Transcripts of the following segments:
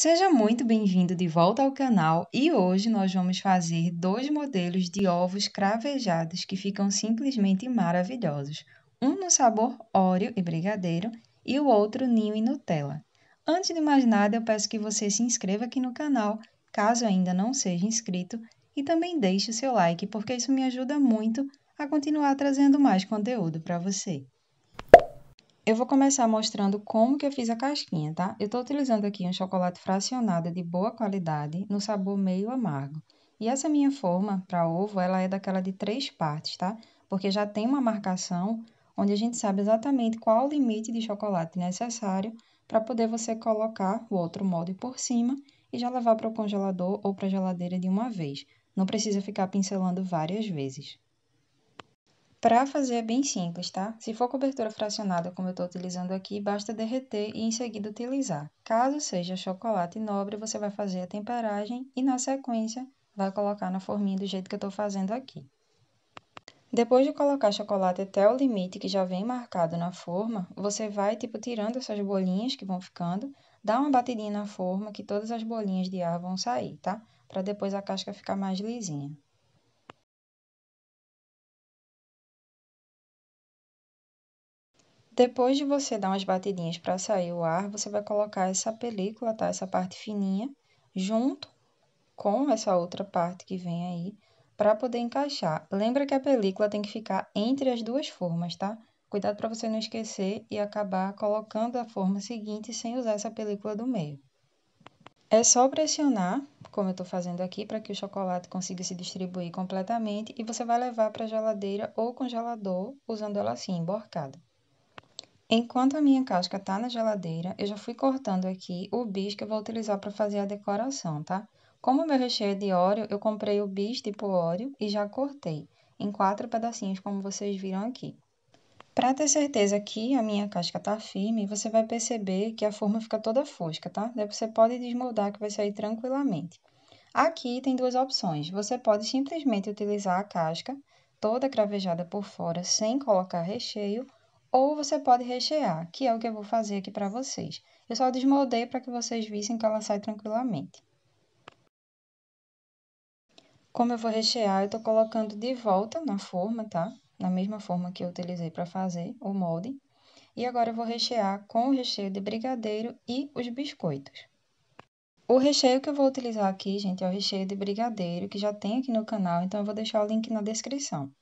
Seja muito bem-vindo de volta ao canal e hoje nós vamos fazer dois modelos de ovos cravejados que ficam simplesmente maravilhosos. Um no sabor óleo e brigadeiro e o outro ninho e Nutella. Antes de mais nada, eu peço que você se inscreva aqui no canal, caso ainda não seja inscrito, e também deixe o seu like, porque isso me ajuda muito a continuar trazendo mais conteúdo para você. Eu vou começar mostrando como que eu fiz a casquinha, tá? Eu estou utilizando aqui um chocolate fracionado de boa qualidade, no sabor meio amargo. E essa minha forma para ovo, ela é daquela de três partes, tá? Porque já tem uma marcação onde a gente sabe exatamente qual o limite de chocolate necessário para poder você colocar o outro molde por cima e já levar para o congelador ou para a geladeira de uma vez. Não precisa ficar pincelando várias vezes. Para fazer é bem simples, tá? Se for cobertura fracionada, como eu estou utilizando aqui, basta derreter e em seguida utilizar. Caso seja chocolate nobre, você vai fazer a temperagem e, na sequência, vai colocar na forminha do jeito que eu estou fazendo aqui. Depois de colocar chocolate até o limite que já vem marcado na forma, você vai, tipo, tirando essas bolinhas que vão ficando, dá uma batidinha na forma que todas as bolinhas de ar vão sair, tá? Para depois a casca ficar mais lisinha. Depois de você dar umas batidinhas para sair o ar, você vai colocar essa película, tá? Essa parte fininha, junto com essa outra parte que vem aí, para poder encaixar. Lembra que a película tem que ficar entre as duas formas, tá? Cuidado para você não esquecer e acabar colocando a forma seguinte sem usar essa película do meio. É só pressionar, como eu estou fazendo aqui, para que o chocolate consiga se distribuir completamente e você vai levar para a geladeira ou congelador usando ela assim, emborcada. Enquanto a minha casca tá na geladeira, eu já fui cortando aqui o bis que eu vou utilizar para fazer a decoração, tá? Como o meu recheio é de óleo, eu comprei o bis tipo óleo e já cortei em quatro pedacinhos, como vocês viram aqui. Para ter certeza que a minha casca tá firme, você vai perceber que a forma fica toda fosca, tá? Daí você pode desmoldar que vai sair tranquilamente. Aqui tem duas opções. Você pode simplesmente utilizar a casca toda cravejada por fora sem colocar recheio, ou você pode rechear, que é o que eu vou fazer aqui para vocês. Eu só desmoldei para que vocês vissem que ela sai tranquilamente. Como eu vou rechear, eu tô colocando de volta na forma, tá? Na mesma forma que eu utilizei para fazer o molde. E agora eu vou rechear com o recheio de brigadeiro e os biscoitos. O recheio que eu vou utilizar aqui, gente, é o recheio de brigadeiro, que já tem aqui no canal, então eu vou deixar o link na descrição.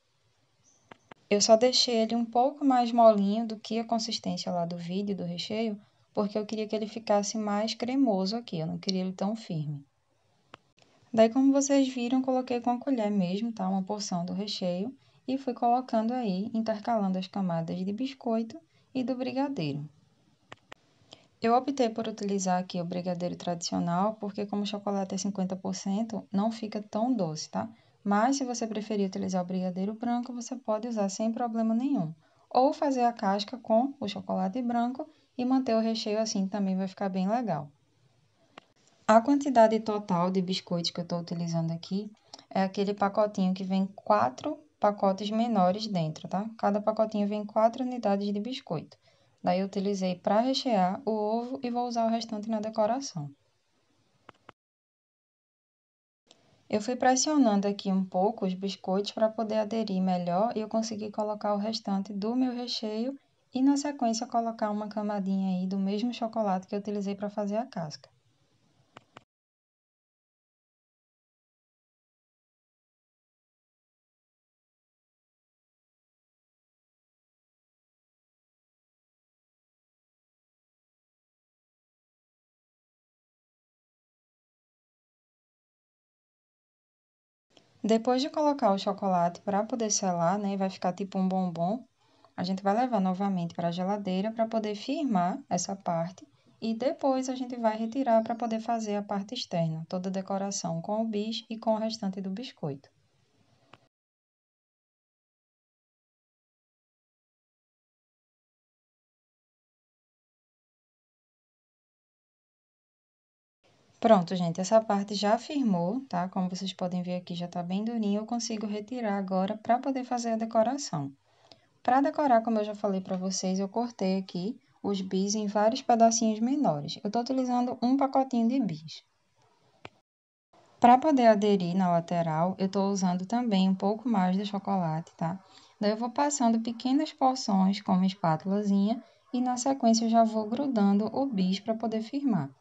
Eu só deixei ele um pouco mais molinho do que a consistência lá do vídeo, do recheio, porque eu queria que ele ficasse mais cremoso aqui, eu não queria ele tão firme. Daí, como vocês viram, coloquei com a colher mesmo, tá? Uma porção do recheio e fui colocando aí, intercalando as camadas de biscoito e do brigadeiro. Eu optei por utilizar aqui o brigadeiro tradicional, porque como o chocolate é 50%, não fica tão doce, tá? Mas se você preferir utilizar o brigadeiro branco, você pode usar sem problema nenhum. Ou fazer a casca com o chocolate branco e manter o recheio assim também vai ficar bem legal. A quantidade total de biscoitos que eu estou utilizando aqui é aquele pacotinho que vem quatro pacotes menores dentro, tá? Cada pacotinho vem quatro unidades de biscoito. Daí eu utilizei para rechear o ovo e vou usar o restante na decoração. Eu fui pressionando aqui um pouco os biscoitos para poder aderir melhor e eu consegui colocar o restante do meu recheio e na sequência colocar uma camadinha aí do mesmo chocolate que eu utilizei para fazer a casca. Depois de colocar o chocolate para poder selar, né, vai ficar tipo um bombom. A gente vai levar novamente para a geladeira para poder firmar essa parte e depois a gente vai retirar para poder fazer a parte externa, toda a decoração com o bis e com o restante do biscoito. Pronto, gente, essa parte já firmou, tá? Como vocês podem ver aqui, já tá bem durinho. Eu consigo retirar agora para poder fazer a decoração. Para decorar, como eu já falei para vocês, eu cortei aqui os bis em vários pedacinhos menores. Eu tô utilizando um pacotinho de bis. Para poder aderir na lateral, eu tô usando também um pouco mais de chocolate, tá? Daí eu vou passando pequenas porções com uma espátulazinha e na sequência eu já vou grudando o bis para poder firmar.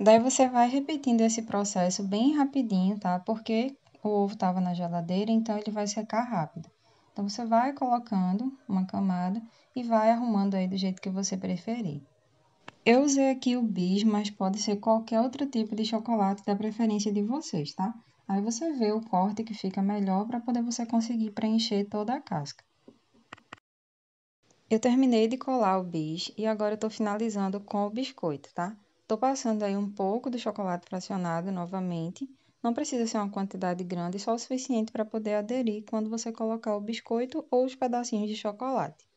Daí você vai repetindo esse processo bem rapidinho, tá? Porque o ovo estava na geladeira, então ele vai secar rápido. Então você vai colocando uma camada e vai arrumando aí do jeito que você preferir. Eu usei aqui o bis, mas pode ser qualquer outro tipo de chocolate da preferência de vocês, tá? Aí você vê o corte que fica melhor para poder você conseguir preencher toda a casca. Eu terminei de colar o bis e agora eu estou finalizando com o biscoito, tá? Tô passando aí um pouco do chocolate fracionado novamente. Não precisa ser uma quantidade grande, só o suficiente para poder aderir quando você colocar o biscoito ou os pedacinhos de chocolate.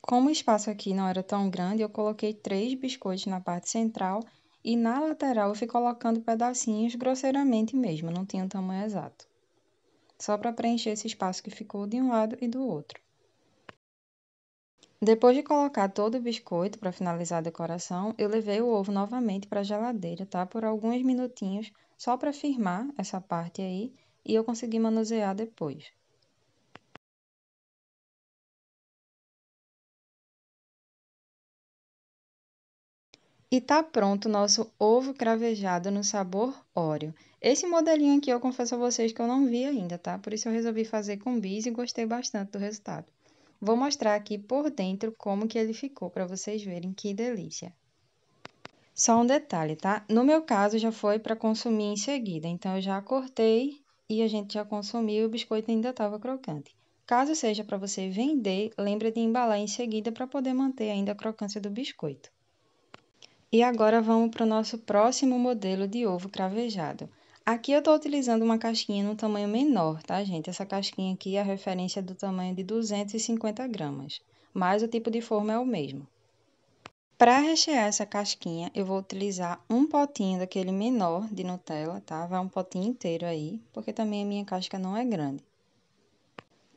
Como o espaço aqui não era tão grande, eu coloquei três biscoitos na parte central e na lateral eu fui colocando pedacinhos grosseiramente mesmo, não tinha o um tamanho exato. Só para preencher esse espaço que ficou de um lado e do outro. Depois de colocar todo o biscoito para finalizar a decoração, eu levei o ovo novamente para a geladeira, tá? Por alguns minutinhos, só para firmar essa parte aí, e eu consegui manusear depois. E tá pronto o nosso ovo cravejado no sabor Oreo. Esse modelinho aqui eu confesso a vocês que eu não vi ainda, tá? Por isso eu resolvi fazer com bis e gostei bastante do resultado. Vou mostrar aqui por dentro como que ele ficou para vocês verem que delícia. Só um detalhe, tá? No meu caso, já foi para consumir em seguida, então eu já cortei e a gente já consumiu e o biscoito ainda estava crocante. Caso seja para você vender, lembre de embalar em seguida para poder manter ainda a crocância do biscoito. E agora vamos para o nosso próximo modelo de ovo cravejado. Aqui eu estou utilizando uma casquinha no tamanho menor, tá, gente? Essa casquinha aqui, é a referência do tamanho de 250 gramas, mas o tipo de forma é o mesmo. Para rechear essa casquinha, eu vou utilizar um potinho daquele menor de Nutella, tá? Vai um potinho inteiro aí, porque também a minha casca não é grande.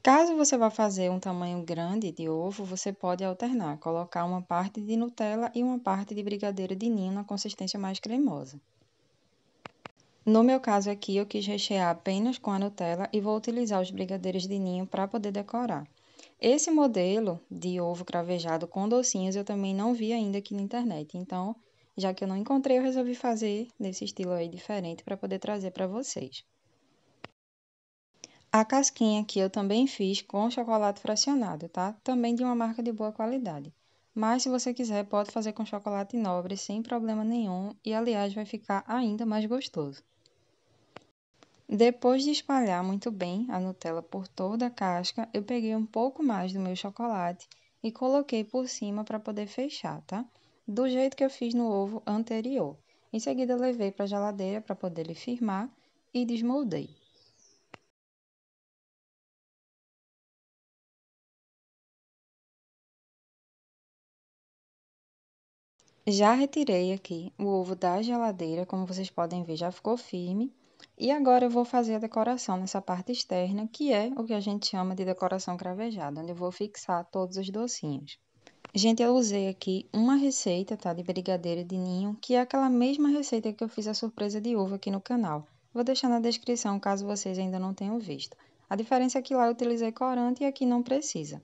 Caso você vá fazer um tamanho grande de ovo, você pode alternar, colocar uma parte de Nutella e uma parte de brigadeiro de ninho na consistência mais cremosa. No meu caso aqui, eu quis rechear apenas com a Nutella e vou utilizar os brigadeiros de ninho para poder decorar. Esse modelo de ovo cravejado com docinhos eu também não vi ainda aqui na internet, então, já que eu não encontrei, eu resolvi fazer nesse estilo aí diferente para poder trazer para vocês. A casquinha aqui eu também fiz com chocolate fracionado, tá? Também de uma marca de boa qualidade. Mas se você quiser, pode fazer com chocolate nobre sem problema nenhum e aliás vai ficar ainda mais gostoso. Depois de espalhar muito bem a Nutella por toda a casca, eu peguei um pouco mais do meu chocolate e coloquei por cima para poder fechar, tá? Do jeito que eu fiz no ovo anterior. Em seguida, levei para a geladeira para poder ele firmar e desmoldei. Já retirei aqui o ovo da geladeira, como vocês podem ver, já ficou firme. E agora eu vou fazer a decoração nessa parte externa, que é o que a gente chama de decoração cravejada, onde eu vou fixar todos os docinhos. Gente, eu usei aqui uma receita, tá, de brigadeiro de ninho, que é aquela mesma receita que eu fiz a surpresa de uva aqui no canal. Vou deixar na descrição, caso vocês ainda não tenham visto. A diferença é que lá eu utilizei corante e aqui não precisa.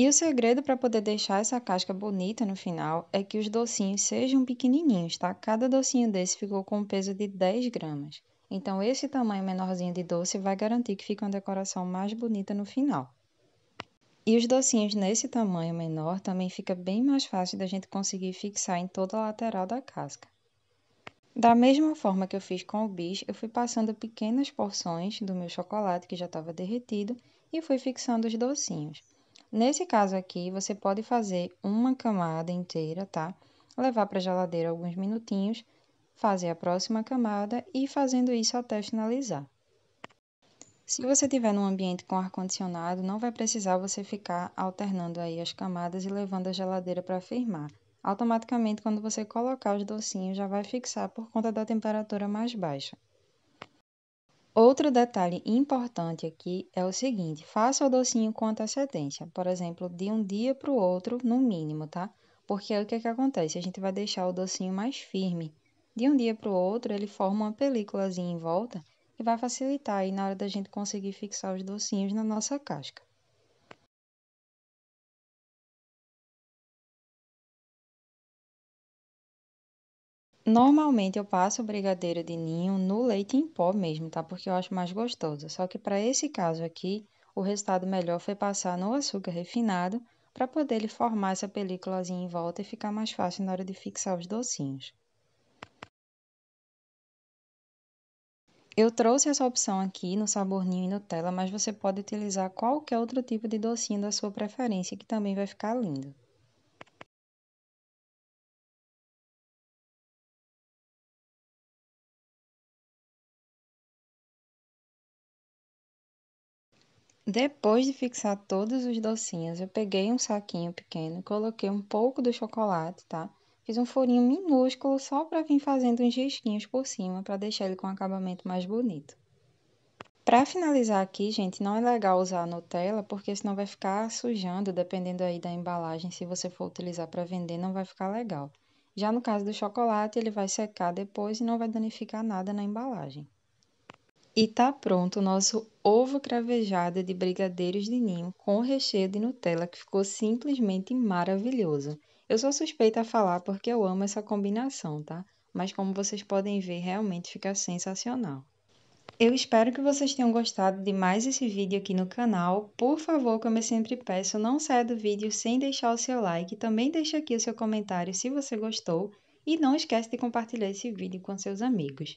E o segredo para poder deixar essa casca bonita no final é que os docinhos sejam pequenininhos, tá? Cada docinho desse ficou com um peso de 10 gramas. Então esse tamanho menorzinho de doce vai garantir que fique uma decoração mais bonita no final. E os docinhos nesse tamanho menor também fica bem mais fácil da gente conseguir fixar em toda a lateral da casca. Da mesma forma que eu fiz com o bis, eu fui passando pequenas porções do meu chocolate que já estava derretido e fui fixando os docinhos. Nesse caso aqui, você pode fazer uma camada inteira, tá? Levar para a geladeira alguns minutinhos, fazer a próxima camada e fazendo isso até finalizar. Se você tiver num ambiente com ar condicionado, não vai precisar você ficar alternando aí as camadas e levando a geladeira para firmar. Automaticamente, quando você colocar os docinhos, já vai fixar por conta da temperatura mais baixa. Outro detalhe importante aqui é o seguinte: faça o docinho com antecedência, por exemplo, de um dia para o outro, no mínimo, tá? Porque aí o que, é que acontece? A gente vai deixar o docinho mais firme. De um dia para o outro, ele forma uma películazinha em volta e vai facilitar aí na hora da gente conseguir fixar os docinhos na nossa casca. Normalmente eu passo brigadeiro de ninho no leite em pó mesmo, tá? Porque eu acho mais gostoso. Só que para esse caso aqui, o resultado melhor foi passar no açúcar refinado para poder ele formar essa películazinha em volta e ficar mais fácil na hora de fixar os docinhos. Eu trouxe essa opção aqui no sabor ninho e Nutella, mas você pode utilizar qualquer outro tipo de docinho da sua preferência que também vai ficar lindo. Depois de fixar todos os docinhos, eu peguei um saquinho pequeno, coloquei um pouco do chocolate, tá? Fiz um furinho minúsculo só para vir fazendo uns risquinhos por cima, para deixar ele com um acabamento mais bonito. Para finalizar aqui, gente, não é legal usar a Nutella, porque senão vai ficar sujando, dependendo aí da embalagem, se você for utilizar para vender, não vai ficar legal. Já no caso do chocolate, ele vai secar depois e não vai danificar nada na embalagem. E tá pronto o nosso ovo cravejado de brigadeiros de ninho com recheio de Nutella que ficou simplesmente maravilhoso. Eu sou suspeita a falar porque eu amo essa combinação, tá? Mas como vocês podem ver, realmente fica sensacional. Eu espero que vocês tenham gostado de mais esse vídeo aqui no canal. Por favor, como eu sempre peço, não saia do vídeo sem deixar o seu like. Também deixe aqui o seu comentário se você gostou. E não esquece de compartilhar esse vídeo com seus amigos.